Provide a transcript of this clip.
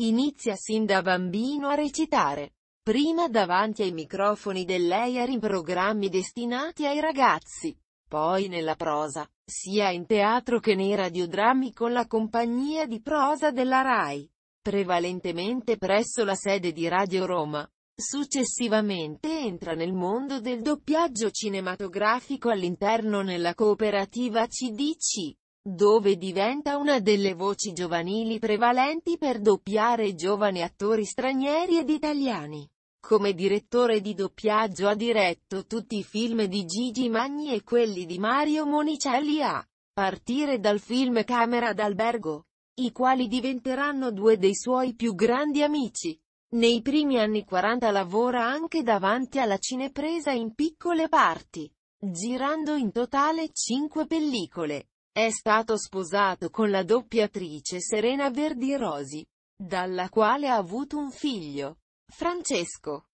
Inizia sin da bambino a recitare. Prima davanti ai microfoni dell'EIR in programmi destinati ai ragazzi. Poi nella prosa, sia in teatro che nei radiodrammi con la compagnia di prosa della RAI, prevalentemente presso la sede di Radio Roma. Successivamente entra nel mondo del doppiaggio cinematografico all'interno della cooperativa CDC dove diventa una delle voci giovanili prevalenti per doppiare giovani attori stranieri ed italiani. Come direttore di doppiaggio ha diretto tutti i film di Gigi Magni e quelli di Mario Monicelli a partire dal film Camera d'albergo, i quali diventeranno due dei suoi più grandi amici. Nei primi anni 40 lavora anche davanti alla cinepresa in piccole parti, girando in totale 5 pellicole. È stato sposato con la doppiatrice Serena Verdi Rosi, dalla quale ha avuto un figlio, Francesco.